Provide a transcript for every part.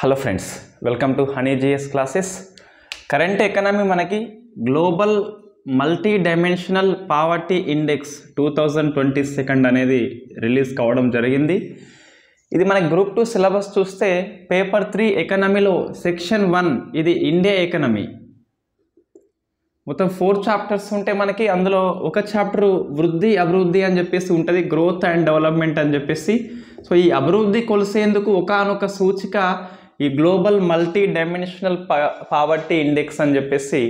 hello friends welcome to Honey GS classes current economy మనకి global multi dimensional poverty index two thousand twenty second అనేది release కావడం జరిగింది ఇది మన group two syllabus చూస్తే paper three ఎకనమీలో సెక్షన్ వన్ ఇది ఇండియా ఎకనమీ మొత్తం ఫోర్ చాప్టర్స్ ఉంటే మనకి అందులో ఒక చాప్టర్ వృద్ధి అభివృద్ధి అని చెప్పేసి ఉంటుంది గ్రోత్ అండ్ డెవలప్మెంట్ అని చెప్పేసి సో ఈ అభివృద్ధి కొలిసేందుకు ఒకనొక సూచిక ఈ global multi dimensional poverty index అని చెప్పేసి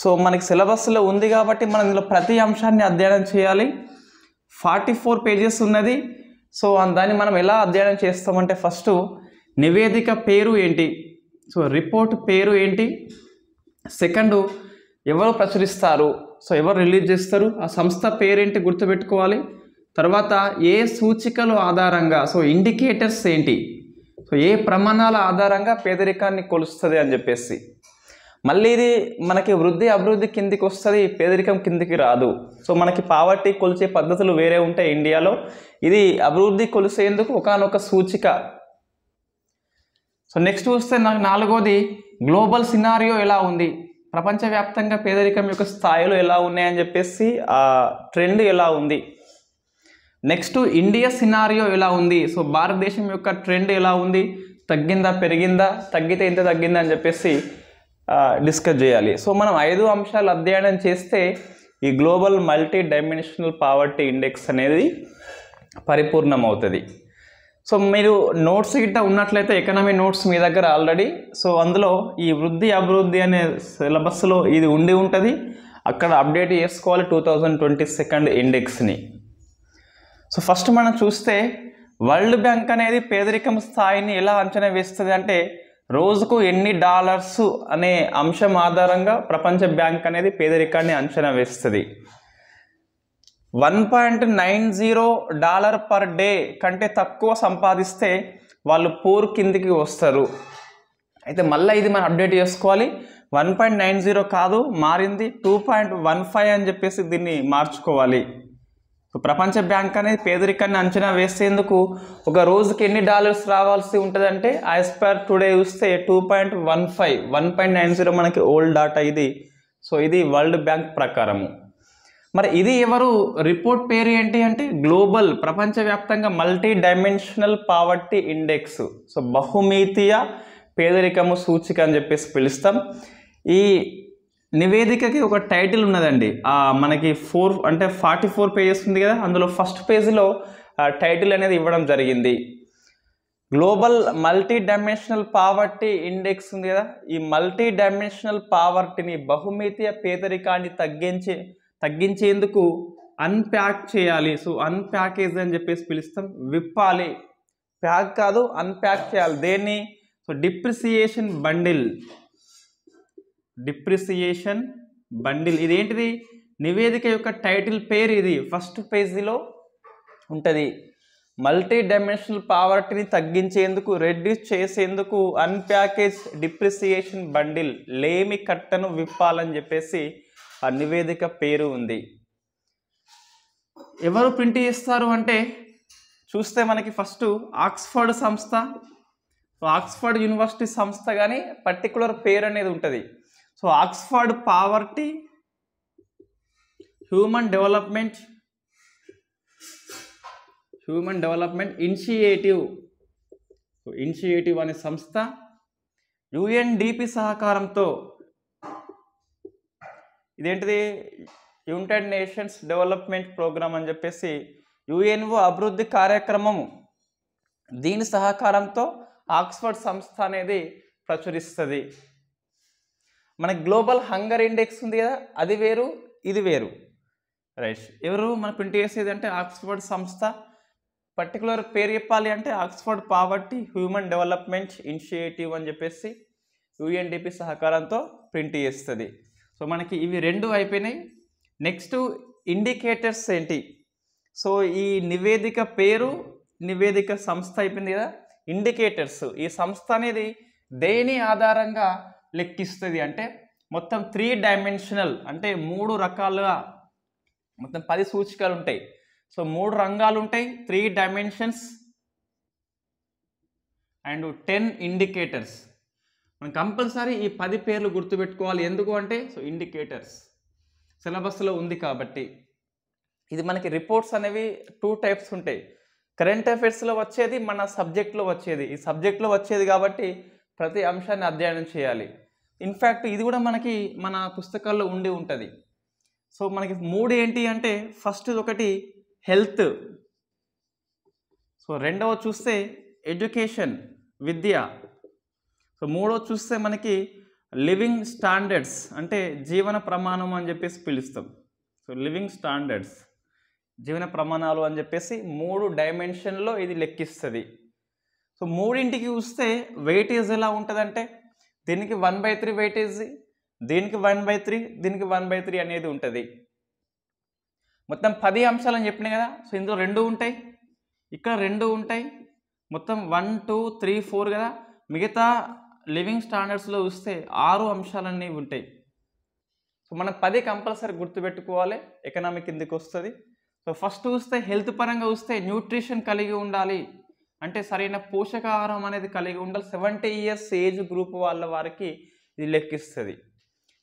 సో మనకి సిలబస్లో ఉంది కాబట్టి మనం ఇందులో ప్రతి అంశాన్ని అధ్యయనం చేయాలి ఫార్టీ ఫోర్ పేజెస్ ఉన్నది సో దాన్ని మనం ఎలా అధ్యయనం చేస్తామంటే ఫస్ట్ నివేదిక పేరు ఏంటి సో రిపోర్ట్ పేరు ఏంటి సెకండు ఎవరు ప్రచురిస్తారు సో ఎవరు రిలీజ్ చేస్తారు ఆ సంస్థ పేరేంటి గుర్తుపెట్టుకోవాలి తర్వాత ఏ సూచికలు ఆధారంగా సో ఇండికేటర్స్ ఏంటి సో ఏ ప్రమాణాల ఆధారంగా పేదరికాన్ని కొలుస్తుంది అని చెప్పేసి మళ్ళీ ఇది మనకి వృద్ధి అభివృద్ధి కిందికి వస్తుంది పేదరికం కిందికి రాదు సో మనకి పావర్టీ కొలిచే పద్ధతులు వేరే ఉంటాయి ఇండియాలో ఇది అభివృద్ధి కొలిసేందుకు ఒకనొక సూచిక సో నెక్స్ట్ వస్తే నాకు నాలుగోది గ్లోబల్ సినారియో ఎలా ఉంది ప్రపంచవ్యాప్తంగా పేదరికం యొక్క స్థాయిలు ఎలా ఉన్నాయని చెప్పేసి ఆ ట్రెండ్ ఎలా ఉంది నెక్స్ట్ ఇండియా సినారియో ఎలా ఉంది సో భారతదేశం యొక్క ట్రెండ్ ఎలా ఉంది తగ్గిందా పెరిగిందా తగ్గితే ఇంత తగ్గిందా అని చెప్పేసి డిస్కస్ చేయాలి సో మనం ఐదు అంశాలు అధ్యయనం చేస్తే ఈ global multi dimensional poverty index అనేది పరిపూర్ణమవుతుంది సో మీరు నోట్స్ గిట్ట ఉన్నట్లయితే ఎకనమీ నోట్స్ మీ దగ్గర ఆల్రెడీ సో అందులో ఈ వృద్ధి అభివృద్ధి అనే సిలబస్లో ఇది ఉండి ఉంటుంది అక్కడ అప్డేట్ చేసుకోవాలి టూ థౌజండ్ ట్వంటీ సెకండ్ ఇండెక్స్ని సో ఫస్ట్ మనం చూస్తే వరల్డ్ బ్యాంక్ అనేది పేదరికం స్థాయిని ఎలా అంచనా వేస్తుంది అంటే రోజుకు ఎన్ని డాలర్స్ అనే అంశం ఆధారంగా ప్రపంచ బ్యాంక్ అనేది పేదరికాన్ని అంచనా వేస్తుంది one point nine zero dollar per day కంటే తక్కువ సంపాదిస్తే వాళ్ళు పూర్ కిందికి వస్తారు అయితే మళ్ళీ ఇది మనం అప్డేట్ చేసుకోవాలి వన్ పాయింట్ నైన్ జీరో కాదు మారింది టూ పాయింట్ వన్ ఫైవ్ అని చెప్పేసి దీన్ని మార్చుకోవాలి సో ప్రపంచ బ్యాంక్ అనేది పేదరికాన్ని అంచనా వేసేందుకు ఒక రోజుకి ఎన్ని డాలర్స్ రావాల్సి ఉంటుందంటే యాజ్ పర్ టుడే చూస్తే two point one five one point nine zero మనకి ఓల్డ్ డాటా ఇది సో ఇది వరల్డ్ బ్యాంక్ ప్రకారము మరి ఇది ఎవరు రిపోర్ట్ పేరు ఏంటి అంటే గ్లోబల్ ప్రపంచవ్యాప్తంగా multi dimensional poverty index so బహుమితీయ పేదరికము సూచిక అని చెప్పేసి పిలుస్తాం ఈ నివేదికకి ఒక టైటిల్ ఉన్నదండి మనకి ఫోర్ అంటే ఫార్టీ ఫోర్ పేజెస్ ఉంది కదా అందులో ఫస్ట్ పేజీలో టైటిల్ అనేది ఇవ్వడం జరిగింది global multi dimensional poverty index ఉంది కదా ఈ మల్టీ డైమెన్షనల్ పావర్టీని బహుమితీయ పేదరికాన్ని తగ్గించే తగ్గించేందుకు అన్ప్యాక్ చేయాలి సో అన్ప్యాకేజ్ అని చెప్పేసి పిలుస్తాం విప్పాలి ప్యాక్ కాదు అన్ప్యాక్ చేయాలి దేన్ని so deprivation bundle deprivation bundle ఇదేంటిది నివేదిక యొక్క టైటిల్ పేరు ఇది ఫస్ట్ పేజీలో ఉంటుంది మల్టీ డైమెన్షనల్ పావర్టీని తగ్గించేందుకు రెడ్యూస్ చేసేందుకు అన్ప్యాకేజ్ డిప్రిసియేషన్ బండిల్ లేమి కట్టను విప్పాలని చెప్పేసి ఆ నివేదిక పేరు ఉంది ఎవరు ప్రింట్ చేస్తారు అంటే చూస్తే మనకి ఫస్ట్ ఆక్స్ఫర్డ్ సంస్థ ఆక్స్ఫర్డ్ యూనివర్సిటీ సంస్థ కానీ పర్టికులర్ పేరు అనేది ఉంటుంది so Oxford poverty human development human development initiative so initiative అనే సంస్థ యుఎన్డిపి సహకారంతో ఇదేంటిది యునైటెడ్ నేషన్స్ డెవలప్మెంట్ ప్రోగ్రామ్ అని చెప్పేసి యుఎన్ఓ అభివృద్ధి కార్యక్రమము దీని సహకారంతో ఆక్స్ఫర్డ్ సంస్థ అనేది ప్రచురిస్తుంది మనకి గ్లోబల్ హంగర్ ఇండెక్స్ ఉంది కదా అది వేరు ఇది వేరు రైట్ ఎవరు మన ప్రింట్ చేసేది అంటే ఆక్స్ఫర్డ్ సంస్థ పర్టికులర్ పేరు చెప్పాలి అంటే Oxford poverty human development initiative అని చెప్పేసి యుఎన్డిపి సహకారంతో ప్రింట్ చేస్తుంది సో మనకి ఇవి రెండు అయిపోయినాయి నెక్స్ట్ ఇండికేటర్స్ ఏంటి సో ఈ నివేదిక పేరు నివేదిక సంస్థ అయిపోయింది కదా ఇండికేటర్స్ ఈ సంస్థ అనేది దేని ఆధారంగా లెక్కిస్తుంది అంటే మొత్తం త్రీ డైమెన్షనల్ అంటే మూడు రకాలుగా మొత్తం పది సూచికలు ఉంటాయి సో మూడు రంగాలు ఉంటాయి three dimensions and ten indicators మనం కంపల్సరీ ఈ పది పేర్లు గుర్తుపెట్టుకోవాలి ఎందుకు అంటే సో ఇండికేటర్స్ సిలబస్లో ఉంది కాబట్టి ఇది మనకి రిపోర్ట్స్ అనేవి టూ టైప్స్ ఉంటాయి కరెంట్ అఫైర్స్లో వచ్చేది మన సబ్జెక్ట్లో వచ్చేది ఈ సబ్జెక్ట్లో వచ్చేది కాబట్టి ప్రతి అంశాన్ని అధ్యయనం చేయాలి ఇన్ఫ్యాక్ట్ ఇది కూడా మనకి మన పుస్తకాల్లో ఉండి ఉంటుంది సో మనకి మూడు ఏంటి అంటే ఫస్ట్ ఒకటి హెల్త్ సో రెండవ చూస్తే ఎడ్యుకేషన్ విద్య సో మూడో చూస్తే మనకి లివింగ్ స్టాండర్డ్స్ అంటే జీవన ప్రమాణం అని చెప్పేసి పిలుస్తాం సో లివింగ్ స్టాండర్డ్స్ జీవన ప్రమాణాలు అని చెప్పేసి మూడు డైమెన్షన్లో ఇది లెక్కిస్తుంది సో మూడింటికి చూస్తే వెయిటేజ్ ఎలా ఉంటుందంటే దీనికి వన్ బై త్రీ వెయిటేజ్ దీనికి వన్ బై త్రీ దీనికి వన్ బై త్రీ అనేది ఉంటుంది మొత్తం పది అంశాలు అని చెప్పినాయి కదా సో ఇందులో రెండు ఉంటాయి ఇక్కడ రెండు ఉంటాయి మొత్తం వన్ టూ త్రీ ఫోర్ కదా మిగతా లివింగ్ స్టాండర్డ్స్లో చూస్తే ఆరు అంశాలన్నీ ఉంటాయి సో మనం పది కంపల్సరీ గుర్తుపెట్టుకోవాలి ఎకనామిక్ కిందకి వస్తుంది సో ఫస్ట్ చూస్తే హెల్త్ పరంగా వస్తే న్యూట్రిషన్ కలిగి ఉండాలి అంటే సరైన పోషకాహారం అనేది కలిగి ఉండాలి సెవెంటీ ఇయర్స్ ఏజ్ గ్రూప్ వాళ్ళ వారికి ఇది లెక్కిస్తుంది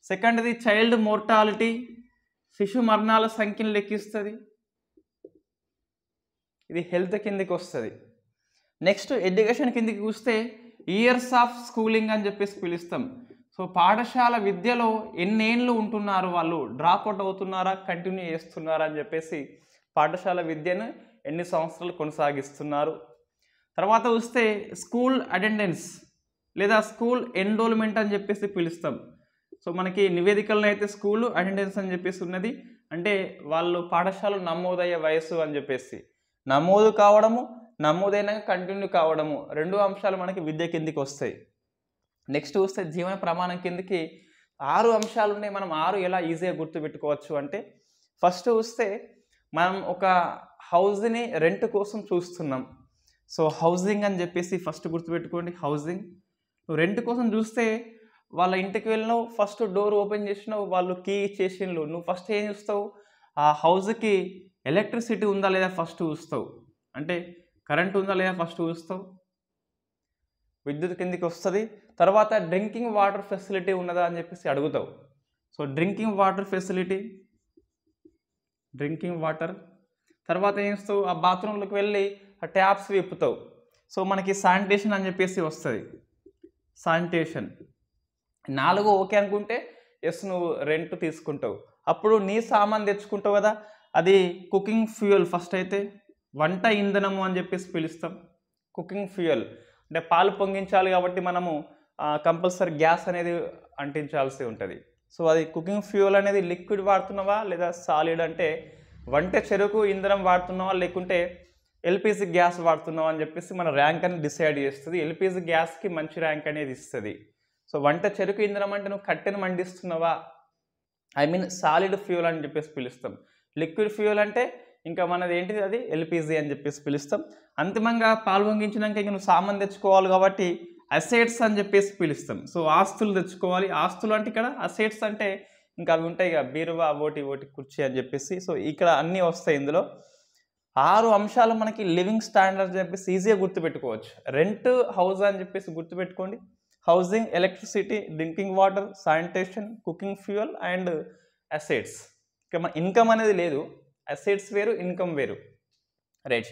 సెకండ్ది చైల్డ్ మోర్టాలిటీ శిశు మరణాల సంఖ్యను లెక్కిస్తుంది ఇది హెల్త్ కిందకి వస్తుంది నెక్స్ట్ ఎడ్యుకేషన్ కిందకి చూస్తే ఇయర్స్ ఆఫ్ స్కూలింగ్ అని చెప్పేసి పిలుస్తాం సో పాఠశాల విద్యలో ఎన్నేళ్ళు ఉంటున్నారు వాళ్ళు డ్రాప్ అవుట్ అవుతున్నారా కంటిన్యూ చేస్తున్నారా అని చెప్పేసి పాఠశాల విద్యను ఎన్ని సంవత్సరాలు కొనసాగిస్తున్నారు తర్వాత వస్తే స్కూల్ అటెండెన్స్ లేదా స్కూల్ ఎన్రోల్మెంట్ అని చెప్పేసి పిలుస్తాం సో మనకి నివేదికలను అయితే స్కూలు అటెండెన్స్ అని చెప్పేసి ఉన్నది అంటే వాళ్ళు పాఠశాలలు నమోదయ్యే వయసు అని చెప్పేసి నమోదు కావడము నమోదైన కంటిన్యూ కావడము రెండు అంశాలు మనకి విద్య కిందికి వస్తాయి నెక్స్ట్ వస్తే జీవన ప్రమాణం కిందకి ఆరు అంశాలు ఉన్నాయి మనం ఆరు ఎలా ఈజీగా గుర్తుపెట్టుకోవచ్చు అంటే ఫస్ట్ వస్తే మనం ఒక హౌస్ని రెంట్ కోసం చూస్తున్నాం సో హౌసింగ్ అని చెప్పేసి ఫస్ట్ గుర్తుపెట్టుకోండి హౌసింగ్ నువ్వు రెంట్ కోసం చూస్తే వాళ్ళ ఇంటికి వెళ్ళినావు ఫస్ట్ డోర్ ఓపెన్ చేసినావు వాళ్ళు కీ చేసినావు నువ్వు ఫస్ట్ ఏం చూస్తావు ఆ హౌస్కి ఎలక్ట్రిసిటీ ఉందా లేదా ఫస్ట్ చూస్తావు అంటే కరెంట్ ఉందా లేదా ఫస్ట్ చూస్తావు విద్యుత్ కిందికి వస్తుంది తర్వాత డ్రింకింగ్ వాటర్ ఫెసిలిటీ ఉన్నదా అని చెప్పేసి అడుగుతావు so drinking water facility drinking water తర్వాత ఏం చేస్తావు ఆ బాత్రూంలోకి వెళ్ళి ట్యాప్స్ విప్పుతావు సో మనకి శానిటేషన్ అని చెప్పేసి వస్తుంది శానిటేషన్ నాలుగు ఓకే అనుకుంటే ఎస్ నువ్వు రెంట్ తీసుకుంటావు అప్పుడు నీ సామాన్ తెచ్చుకుంటావు కదా అది కుకింగ్ ఫ్యూయల్ ఫస్ట్ అయితే వంట ఇంధనము అని చెప్పేసి పిలుస్తాం కుకింగ్ ఫ్యూయల్ అంటే పాలు పొంగించాలి కాబట్టి మనము కంపల్సరీ గ్యాస్ అనేది అంటించాల్సి ఉంటుంది సో అది కుకింగ్ ఫ్యూయల్ అనేది లిక్విడ్ వాడుతున్నావా లేదా సాలిడ్ అంటే వంట చెరుకు ఇంధనం వాడుతున్నావా లేకుంటే ఎల్పిజి గ్యాస్ వాడుతున్నాం అని చెప్పేసి మన ర్యాంక్ అని డిసైడ్ చేస్తుంది ఎల్పిజి గ్యాస్కి మంచి ర్యాంక్ అనేది ఇస్తుంది సో వంట చెరుకు ఇంధనం అంటే నువ్వు కట్టెను మండిస్తున్నావా ఐ మీన్ సాలిడ్ ఫ్యూల్ అని చెప్పేసి పిలుస్తాం లిక్విడ్ ఫ్యూల్ అంటే ఇంకా మనది ఏంటిది అది ఎల్పిజి అని చెప్పేసి పిలుస్తాం అంతిమంగా పాల్పొంగించినాక ఇంకా నువ్వు సామాన్ తెచ్చుకోవాలి కాబట్టి అసెట్స్ అని చెప్పేసి పిలుస్తాం సో ఆస్తులు తెచ్చుకోవాలి ఆస్తులు అంటే ఇక్కడ అసెట్స్ అంటే ఇంకా అవి ఉంటాయి ఇక బీరువా ఓటి ఓటి కుర్చీ అని చెప్పేసి సో ఇక్కడ అన్నీ వస్తాయి ఇందులో ఆరు అంశాలు మనకి లివింగ్ స్టాండర్డ్ అని చెప్పేసి ఈజీగా గుర్తుపెట్టుకోవచ్చు రెంట్ హౌస్ అని చెప్పేసి గుర్తుపెట్టుకోండి housing electricity drinking water sanitation cooking fuel and assets ఇక మన ఇన్కమ్ అనేది లేదు అసెట్స్ వేరు ఇన్కమ్ వేరు రైట్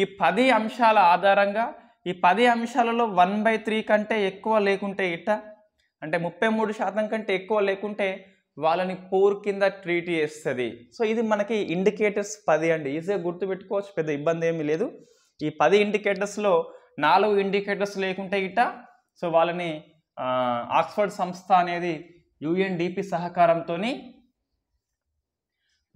ఈ పది అంశాల ఆధారంగా ఈ పది అంశాలలో వన్ బై త్రీ కంటే ఎక్కువ లేకుంటే ఇట్ట అంటే ముప్పై మూడు శాతం కంటే ఎక్కువ లేకుంటే వాళ్ళని పూర్ కింద ట్రీట్ చేస్తుంది సో ఇది మనకి ఇండికేటర్స్ పది అండి గుర్తు పెట్టుకోవచ్చు పెద్ద ఇబ్బంది ఏమీ లేదు ఈ పది ఇండికేటర్స్లో నాలుగు ఇండికేటర్స్ లేకుంటే ఇట సో వాళ్ళని ఆక్స్ఫర్డ్ సంస్థ అనేది యుఎన్డిపి సహకారంతో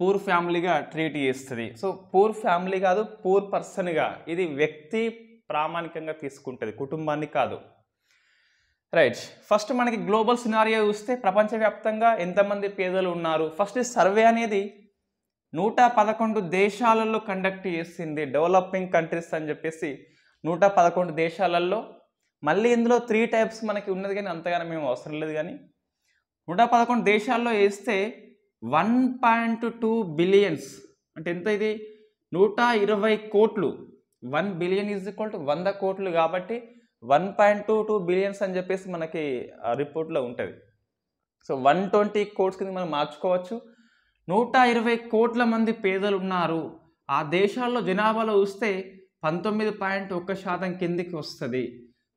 పూర్ ఫ్యామిలీగా ట్రీట్ చేస్తుంది సో పూర్ ఫ్యామిలీ కాదు పూర్ పర్సన్గా ఇది వ్యక్తి ప్రామాణికంగా తీసుకుంటుంది కుటుంబాన్ని కాదు రైట్ ఫస్ట్ మనకి గ్లోబల్ సినారియో చూస్తే ప్రపంచవ్యాప్తంగా ఎంతమంది పేదలు ఉన్నారు ఫస్ట్ సర్వే అనేది నూట పదకొండు దేశాలలో కండక్ట్ చేసింది డెవలపింగ్ కంట్రీస్ అని చెప్పేసి నూట పదకొండు దేశాలలో మళ్ళీ ఇందులో త్రీ టైప్స్ మనకి ఉన్నది కానీ అంతగానో మేము అవసరం లేదు కానీ నూట పదకొండు దేశాల్లో వేస్తే వన్ పాయింట్ టూ బిలియన్స్ అంటే ఎంత ఇది నూట ఇరవై కోట్లు one billion is equal to వంద కోట్లు కాబట్టి one point two two billions అని చెప్పేసి మనకి రిపోర్ట్లో ఉంటుంది సో వన్ ట్వంటీ కోట్స్ కింద మనం మార్చుకోవచ్చు నూట ఇరవై కోట్ల మంది పేదలు ఉన్నారు ఆ దేశాల్లో జనాభాలో వస్తే పంతొమ్మిది పాయింట్ ఒక్క శాతం కిందికి వస్తుంది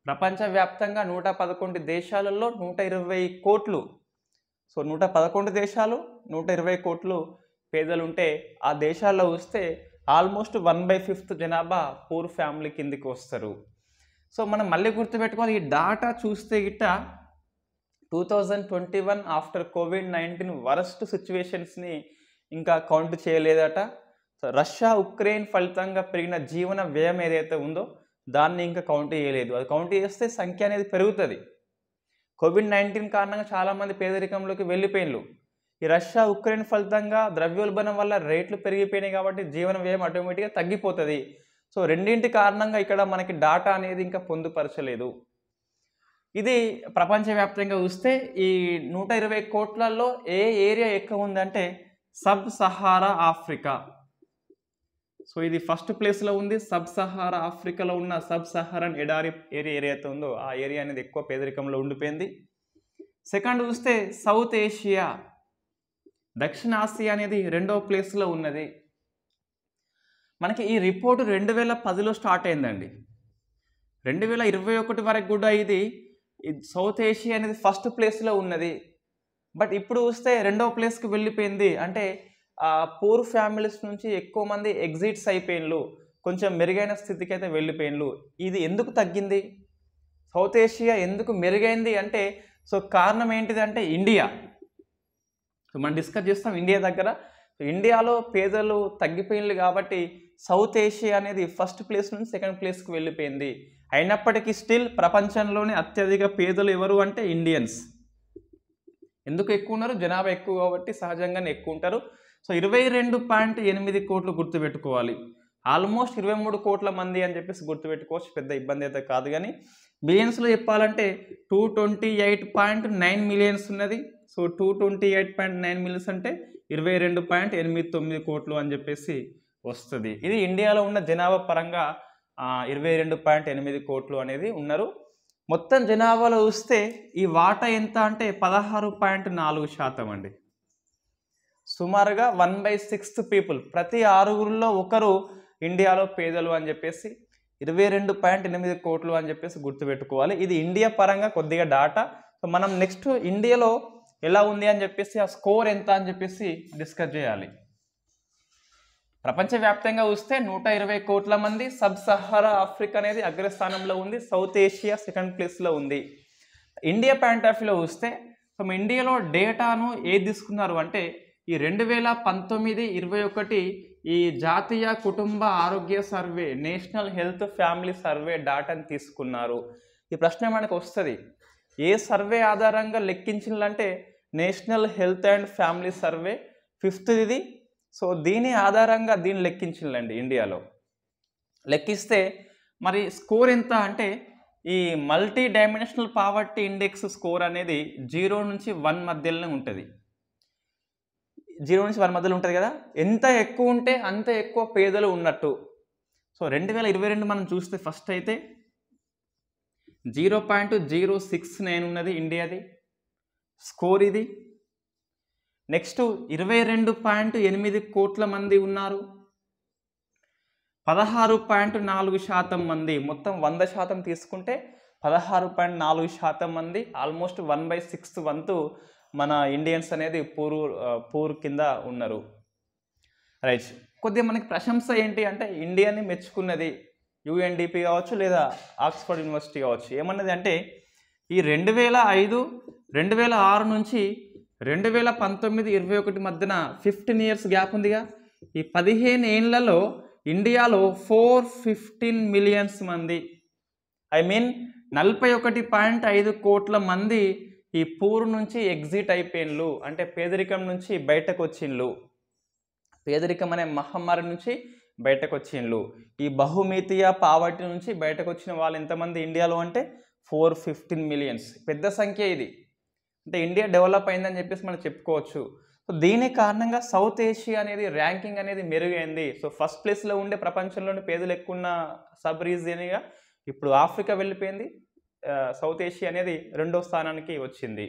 ప్రపంచవ్యాప్తంగా నూట పదకొండు దేశాలలో నూట ఇరవై కోట్లు సో నూట పదకొండు దేశాలు నూట ఇరవై కోట్లు పేదలు ఉంటే ఆ దేశాల్లో వస్తే ఆల్మోస్ట్ వన్ బై ఫిఫ్త్ జనాభా పూర్ ఫ్యామిలీ కిందికి వస్తారు సో మనం మళ్ళీ గుర్తుపెట్టుకోవాలి ఈ డాటా చూస్తే గిట్ట two thousand twenty one after COVID nineteen worst సిచ్యువేషన్స్ని ఇంకా కౌంట్ చేయలేదట సో రష్యా ఉక్రెయిన్ ఫలితంగా పెరిగిన జీవన వ్యయం ఏదైతే ఉందో దాన్ని ఇంకా కౌంట్ చేయలేదు అది కౌంట్ చేస్తే సంఖ్య అనేది పెరుగుతుంది కోవిడ్ నైన్టీన్ కారణంగా చాలామంది పేదరికంలోకి వెళ్ళిపోయినలు ఈ రష్యా ఉక్రెయిన్ ఫలితంగా ద్రవ్యోల్బణం వల్ల రేట్లు పెరిగిపోయినాయి కాబట్టి జీవన వ్యయం ఆటోమేటిక్గా తగ్గిపోతుంది సో రెండింటి కారణంగా ఇక్కడ మనకి డాటా అనేది ఇంకా పొందుపరచలేదు ఇది ప్రపంచవ్యాప్తంగా చూస్తే ఈ నూట ఇరవై కోట్లలో ఏ ఏరియా ఎక్కువ ఉందంటే సబ్ సహారా ఆఫ్రికా సో ఇది ఫస్ట్ ప్లేస్లో ఉంది సబ్ సహారా ఆఫ్రికాలో ఉన్న సబ్ సహారన్ ఎడారి ఏరియా ఏరియాతో ఉందో ఆ ఏరియా అనేది ఎక్కువ పేదరికంలో ఉండిపోయింది సెకండ్ చూస్తే సౌత్ ఏషియా దక్షిణ ఆసియా అనేది రెండో ప్లేస్లో ఉన్నది మనకి ఈ రిపోర్ట్ రెండు వేల పదిలో స్టార్ట్ అయిందండి రెండు వేల ఇరవై ఒకటి వరకు కూడా ఇది సౌత్ ఏషియా అనేది ఫస్ట్ ప్లేస్లో ఉన్నది బట్ ఇప్పుడు వస్తే రెండో ప్లేస్కి వెళ్ళిపోయింది అంటే పూర్ ఫ్యామిలీస్ నుంచి ఎక్కువ మంది ఎగ్జిట్స్ అయిపోయినలు కొంచెం మెరుగైన స్థితికి అయితే వెళ్ళిపోయినలు ఇది ఎందుకు తగ్గింది సౌత్ ఏషియా ఎందుకు మెరుగైంది అంటే సో కారణం ఏంటిది అంటే ఇండియా మనం డిస్కస్ చేస్తాం ఇండియా దగ్గర ఇండియాలో పేదలు తగ్గిపోయినవి కాబట్టి సౌత్ ఏషియా అనేది ఫస్ట్ ప్లేస్ నుంచి సెకండ్ ప్లేస్కి వెళ్ళిపోయింది అయినప్పటికీ స్టిల్ ప్రపంచంలోనే అత్యధిక పేదలు ఎవరు అంటే ఇండియన్స్ ఎందుకు ఎక్కువ ఉన్నారు జనాభా ఎక్కువ కాబట్టి సహజంగానే ఎక్కువ ఉంటారు సో ఇరవై రెండు పాయింట్ ఎనిమిది కోట్లు గుర్తుపెట్టుకోవాలి ఆల్మోస్ట్ ఇరవై మూడు కోట్ల మంది అని చెప్పేసి గుర్తుపెట్టుకోవచ్చు పెద్ద ఇబ్బంది అయితే కాదు కానీ మిలియన్స్లో చెప్పాలంటే two twenty eight point nine millions ఉన్నది so two twenty eight point nine millions అంటే ఇరవై రెండు పాయింట్ ఎనిమిది తొమ్మిది కోట్లు అని చెప్పేసి వస్తుంది ఇది ఇండియాలో ఉన్న జనాభా పరంగా ఇరవై రెండు పాయింట్ ఎనిమిది కోట్లు అనేది ఉన్నారు మొత్తం జనాభాలో చూస్తే ఈ వాటా ఎంత అంటే పదహారు పాయింట్ నాలుగు శాతం అండి సుమారుగా వన్ బై సిక్స్త్ పీపుల్ ప్రతి ఆరుగురిలో ఒకరు ఇండియాలో పేదలు అని చెప్పేసి ఇరవై రెండు పాయింట్ ఎనిమిది కోట్లు అని చెప్పేసి గుర్తుపెట్టుకోవాలి ఇది ఇండియా పరంగా కొద్దిగా డాటా సో మనం నెక్స్ట్ ఇండియాలో ఎలా ఉంది అని చెప్పేసి ఆ స్కోర్ ఎంత అని చెప్పేసి డిస్కస్ చేయాలి ప్రపంచవ్యాప్తంగా వస్తే నూట ఇరవై కోట్ల మంది సబ్ సహారా ఆఫ్రికా అనేది అగ్రస్థానంలో ఉంది సౌత్ ఏషియా సెకండ్ ప్లేస్లో ఉంది ఇండియా ప్యాంటాఫ్లో వస్తే సో ఇండియాలో డేటాను ఏది తీసుకున్నారు అంటే ఈ రెండు వేల పంతొమ్మిది ఇరవై ఒకటి ఈ జాతీయ కుటుంబ ఆరోగ్య survey national health family survey డాటాని తీసుకున్నారు ఈ ప్రశ్న మనకు వస్తుంది ఏ సర్వే ఆధారంగా లెక్కించిందంటే national health and family survey fifth ఇది సో దీని ఆధారంగా దీన్ని లెక్కించిందండి ఇండియాలో లెక్కిస్తే మరి స్కోర్ ఎంత అంటే ఈ multi dimensional poverty index score అనేది జీరో నుంచి వన్ మధ్యలోనే ఉంటుంది జీరో నుంచి వన్ మధ్యలో ఉంటుంది కదా ఎంత ఎక్కువ ఉంటే అంత ఎక్కువ పేదలు ఉన్నట్టు సో రెండు వేల ఇరవై రెండు మనం చూస్తే ఫస్ట్ అయితే zero point zero six nine ఉన్నది ఇండియాది స్కోర్ ఇది నెక్స్ట్ ఇరవై రెండు పాయింట్ ఎనిమిది కోట్ల మంది ఉన్నారు పదహారు పాయింట్ నాలుగు శాతం మంది మొత్తం వంద శాతం తీసుకుంటే పదహారు పాయింట్ నాలుగు శాతం మంది ఆల్మోస్ట్ వన్ బై సిక్స్త్ వంతు మన ఇండియన్స్ అనేది పూర్ పూర్ కింద ఉన్నారు రైట్ కొద్దిగా మనకి ప్రశంస ఏంటి అంటే ఇండియాని మెచ్చుకున్నది యుఎన్డిపి కావచ్చు లేదా ఆక్స్ఫర్డ్ యూనివర్సిటీ కావచ్చు ఏమన్నది అంటే ఈ రెండు వేల ఐదు రెండు వేల ఆరు నుంచి రెండు వేల పంతొమ్మిది ఇరవై ఒకటి మధ్యన ఫిఫ్టీన్ ఇయర్స్ గ్యాప్ ఉందిగా ఈ పదిహేను ఏళ్లలో ఇండియాలో ఫోర్ ఫిఫ్టీన్ మిలియన్స్ మంది ఐ మీన్ నలభై ఒకటి పాయింట్ ఐదు కోట్ల మంది ఈ పూర్ నుంచి ఎగ్జిట్ అయిపోయిన్లు అంటే పేదరికం నుంచి బయటకు వచ్చిండ్లు పేదరికం అనే మహమ్మారి నుంచి బయటకు వచ్చిండ్లు ఈ బహుమితీయ పావర్టీ నుంచి బయటకు వచ్చిన వాళ్ళు ఎంతమంది ఇండియాలో అంటే ఫోర్ ఫిఫ్టీన్ మిలియన్స్ పెద్ద సంఖ్య ఇది అంటే ఇండియా డెవలప్ అయిందని చెప్పేసి మనం చెప్పుకోవచ్చు సో దీని కారణంగా సౌత్ ఏషియా అనేది ర్యాంకింగ్ అనేది మెరుగైంది సో ఫస్ట్ ప్లేస్లో ఉండే ప్రపంచంలోని పేదలు ఎక్కువ ఉన్న సబ్ రీజియన్గా ఇప్పుడు ఆఫ్రికా వెళ్ళిపోయింది సౌత్ ఏషియా అనేది రెండో స్థానానికి వచ్చింది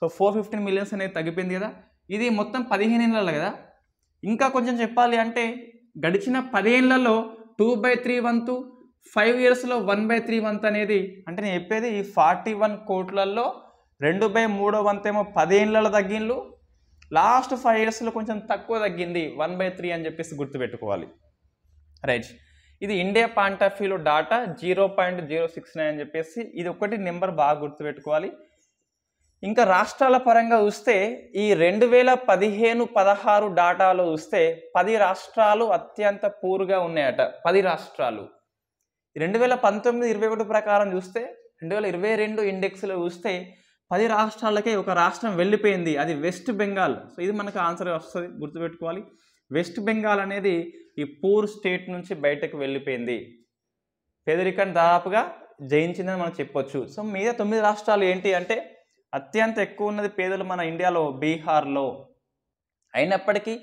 సో ఫోర్ ఫిఫ్టీన్ మిలియన్స్ అనేది తగ్గిపోయింది కదా ఇది మొత్తం పదిహేను ఏళ్ళలో కదా ఇంకా కొంచెం చెప్పాలి అంటే గడిచిన పదిహేనులలో టూ బై త్రీ వంతు ఫైవ్ ఇయర్స్లో వన్ బై త్రీ వంత్ అనేది అంటే నేను చెప్పేది ఈ ఫార్టీ వన్ కోట్లలో రెండు బై మూడో వంతేమో పదేళ్ళలో తగ్గిండ్లు లాస్ట్ ఫైవ్ ఇయర్స్లో కొంచెం తక్కువ తగ్గింది వన్ బై త్రీ అని చెప్పేసి గుర్తుపెట్టుకోవాలి రైట్ ఇది ఇండియా పాయింట్ ఆఫ్ వ్యూలో data zero point zero six nine అని చెప్పేసి ఇది ఒకటి నెంబర్ బాగా గుర్తుపెట్టుకోవాలి ఇంకా రాష్ట్రాల పరంగా చూస్తే ఈ రెండు వేల పదిహేను పదహారు డాటాలో చూస్తే పది రాష్ట్రాలు అత్యంత పూర్గా ఉన్నాయట పది రాష్ట్రాలు రెండు వేల పంతొమ్మిది ఇరవై ఒకటి ప్రకారం చూస్తే రెండు వేల ఇరవై రెండు ఇండెక్స్లో చూస్తే పది రాష్ట్రాలకే ఒక రాష్ట్రం వెళ్ళిపోయింది అది వెస్ట్ బెంగాల్ సో ఇది మనకు ఆన్సర్ వస్తుంది గుర్తుపెట్టుకోవాలి వెస్ట్ బెంగాల్ అనేది ఈ పూర్ స్టేట్ నుంచి బయటకు వెళ్ళిపోయింది పేదరికాన్ని దాదాపుగా జయించిందని మనం చెప్పొచ్చు సో మీద తొమ్మిది రాష్ట్రాలు ఏంటి అంటే అత్యంత ఎక్కువ ఉన్నది పేదలు మన ఇండియాలో బీహార్లో అయినప్పటికీ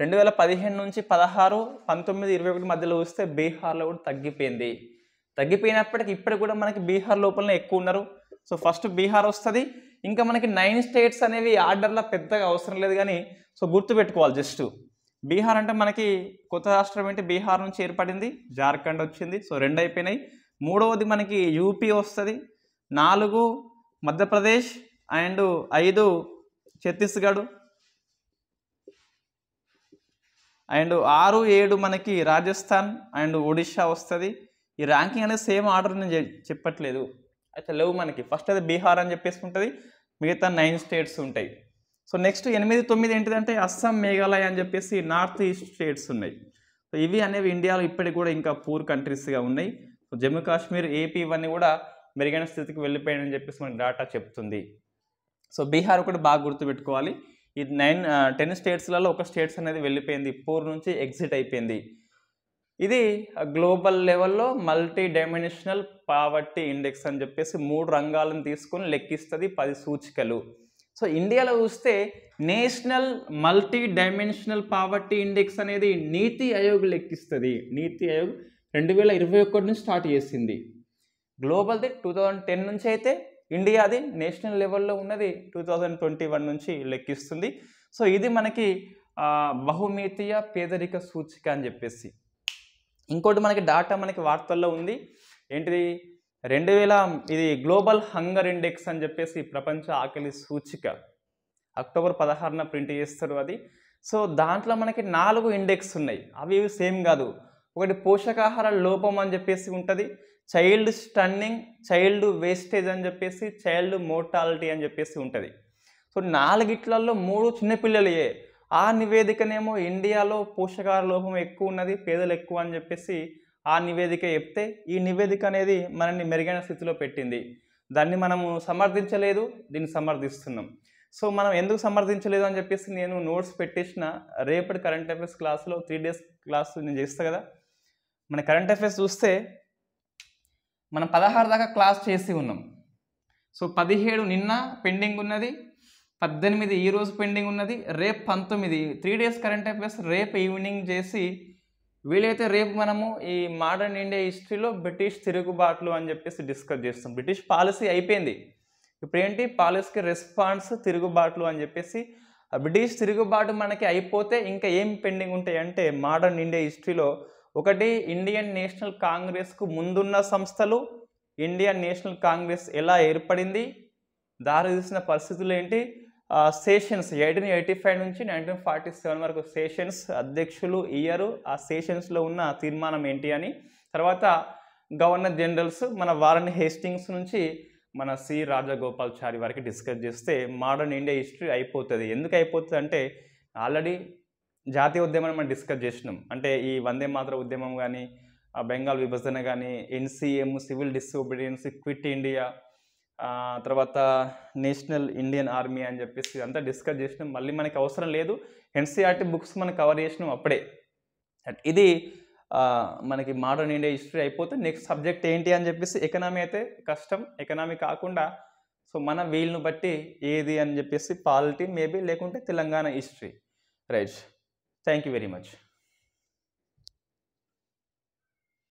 రెండు వేల పదిహేను నుంచి పదహారు పంతొమ్మిది ఇరవై ఒకటి మధ్యలో వస్తే బీహార్లో కూడా తగ్గిపోయింది తగ్గిపోయినప్పటికీ ఇప్పటికి కూడా మనకి బీహార్ లోపలనే ఎక్కువ ఉన్నారు సో ఫస్ట్ బీహార్ వస్తుంది ఇంకా మనకి నైన్ స్టేట్స్ అనేవి ఆర్డర్లో పెద్దగా అవసరం లేదు కానీ సో గుర్తుపెట్టుకోవాలి జస్ట్ బీహార్ అంటే మనకి కొత్త రాష్ట్రం ఏంటి బీహార్ నుంచి ఏర్పడింది జార్ఖండ్ వచ్చింది సో రెండు అయిపోయినాయి మూడవది మనకి యూపీ వస్తుంది నాలుగు మధ్యప్రదేశ్ అండ్ ఐదు ఛత్తీస్గఢ్ అండ్ ఆరు ఏడు మనకి రాజస్థాన్ అండ్ ఒడిషా వస్తుంది ఈ ర్యాంకింగ్ అనేది సేమ్ ఆర్డర్ నేను చెప్పట్లేదు అయితే లేవు మనకి ఫస్ట్ అది బీహార్ అని చెప్పేసి ఉంటుంది మిగతా నైన్ స్టేట్స్ ఉంటాయి సో నెక్స్ట్ ఎనిమిది తొమ్మిది ఏంటిదంటే అస్సాం మేఘాలయ అని చెప్పేసి నార్త్ ఈస్ట్ స్టేట్స్ ఉన్నాయి సో ఇవి అనేవి ఇండియాలో ఇప్పటికి కూడా ఇంకా పూర్ కంట్రీస్గా ఉన్నాయి సో జమ్మూ కాశ్మీర్ ఏపీ ఇవన్నీ కూడా మెరుగైన స్థితికి వెళ్ళిపోయాయని చెప్పేసి మనకి డేటా చెప్తుంది సో బీహార్ కూడా బాగా గుర్తుపెట్టుకోవాలి ఇది నైన్ టెన్ స్టేట్స్లలో ఒక స్టేట్స్ అనేది వెళ్ళిపోయింది పూర్ నుంచి ఎగ్జిట్ అయిపోయింది ఇది గ్లోబల్ లెవెల్లో మల్టీ డైమెన్షనల్ పావర్టీ ఇండెక్స్ అని చెప్పేసి మూడు రంగాలను తీసుకొని లెక్కిస్తుంది పది సూచికలు సో ఇండియాలో చూస్తే national multi dimensional poverty index అనేది నీతి ఆయోగ్ లెక్కిస్తుంది నీతి ఆయోగ్ రెండు వేల ఇరవై ఒకటి నుంచి స్టార్ట్ చేసింది గ్లోబల్ది టూ థౌజండ్ టెన్ నుంచి అయితే ఇండియాది నేషనల్ లెవెల్లో ఉన్నది టూ థౌజండ్ ట్వంటీ వన్ నుంచి లెక్కిస్తుంది సో ఇది మనకి బహుమీతీయ పేదరిక సూచిక అని చెప్పేసి ఇంకోటి మనకి డాటా మనకి వార్తల్లో ఉంది ఏంటిది రెండు వేల ఇది గ్లోబల్ హంగర్ ఇండెక్స్ అని చెప్పేసి ప్రపంచ ఆకలి సూచిక అక్టోబర్ పదహారున ప్రింట్ చేస్తారు అది సో దాంట్లో మనకి నాలుగు ఇండెక్స్ ఉన్నాయి అవి ఇవి సేమ్ కాదు ఒకటి పోషకాహార లోపం అని చెప్పేసి ఉంటుంది చైల్డ్ స్టన్నింగ్ చైల్డ్ వేస్టేజ్ అని చెప్పేసి చైల్డ్ మోర్టాలిటీ అని చెప్పేసి ఉంటుంది సో నాలుగిట్లలో మూడు ఏ ఆ నివేదికనేమో ఇండియాలో పోషకార లోపం ఎక్కువ ఉన్నది పేదలు ఎక్కువ అని చెప్పేసి ఆ నివేదిక చెప్తే ఈ నివేదిక అనేది మనల్ని మెరుగైన స్థితిలో పెట్టింది దాన్ని మనము సమర్థించలేదు దీన్ని సమర్థిస్తున్నాం సో మనం ఎందుకు సమర్థించలేదు అని చెప్పేసి నేను నోట్స్ పెట్టేసిన రేపటి కరెంట్ అఫైర్స్ క్లాస్లో త్రీ డేస్ క్లాస్ నేను చేస్తాను కదా మన కరెంట్ అఫైర్స్ చూస్తే మనం పదహారు దాకా క్లాస్ చేసి ఉన్నాం సో పదిహేడు నిన్న పెండింగ్ ఉన్నది పద్దెనిమిది ఈరోజు పెండింగ్ ఉన్నది రేపు పంతొమ్మిది త్రీ డేస్ కరెంట్ అఫేర్స్ రేపు ఈవినింగ్ చేసి వీలైతే రేపు మనము ఈ మోడర్న్ ఇండియా హిస్టరీలో బ్రిటిష్ తిరుగుబాట్లు అని చెప్పేసి డిస్కస్ చేస్తాం బ్రిటిష్ పాలసీ అయిపోయింది ఇప్పుడు ఏంటి పాలసీకి రెస్పాన్స్ తిరుగుబాట్లు అని చెప్పేసి బ్రిటిష్ తిరుగుబాటు మనకి అయిపోతే ఇంకా ఏం పెండింగ్ ఉంటాయి అంటే మోడర్న్ ఇండియా హిస్టరీలో ఒకటి ఇండియన్ నేషనల్ కాంగ్రెస్కు ముందున్న సంస్థలు ఇండియన్ నేషనల్ కాంగ్రెస్ ఎలా ఏర్పడింది దారితీసిన పరిస్థితులు ఏంటి సేషన్స్ ఎయిటీన్ ఎయిటీ ఫైవ్ నుంచి నైన్టీన్ ఫార్టీ సెవెన్ వరకు సేషన్స్ అధ్యక్షులు ఇయరు ఆ సేషన్స్లో ఉన్న తీర్మానం ఏంటి అని తర్వాత గవర్నర్ జనరల్స్ మన వారన్ హేస్టింగ్స్ నుంచి మన సి రాజగోపాల్చారి వారికి డిస్కస్ చేస్తే మోడర్న్ ఇండియా హిస్టరీ అయిపోతుంది ఎందుకు అయిపోతుంది అంటే ఆల్రెడీ జాతీయ ఉద్యమాన్ని మనం డిస్కస్ చేసినాం అంటే ఈ వందే మాత్ర ఉద్యమం కానీ బెంగాల్ విభజన కానీ NCM civil disobedience quit India తర్వాత నేషనల్ ఇండియన్ ఆర్మీ అని చెప్పేసి ఇదంతా డిస్కస్ చేసినాం మళ్ళీ మనకి అవసరం లేదు ఎన్సీఆర్టీ బుక్స్ మనం కవర్ చేసినాం అప్పుడే ఇది మనకి మోడర్న్ ఇండియా హిస్టరీ అయిపోతే నెక్స్ట్ సబ్జెక్ట్ ఏంటి అని చెప్పేసి ఎకనామీ అయితే కష్టం ఎకనామీ కాకుండా సో మన వీలును బట్టి ఏది అని చెప్పేసి పాలిటీ మేబీ లేకుంటే Telangana history right thank you very much